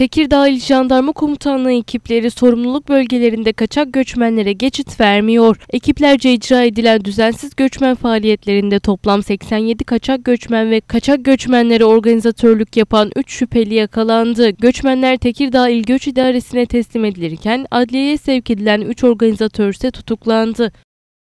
Tekirdağ İl Jandarma Komutanlığı ekipleri sorumluluk bölgelerinde kaçak göçmenlere geçit vermiyor. Ekiplerce icra edilen düzensiz göçmen faaliyetlerinde toplam 87 kaçak göçmen ve kaçak göçmenlere organizatörlük yapan 3 şüpheli yakalandı. Göçmenler Tekirdağ İl Göç İdaresi'ne teslim edilirken adliyeye sevk edilen 3 organizatör ise tutuklandı.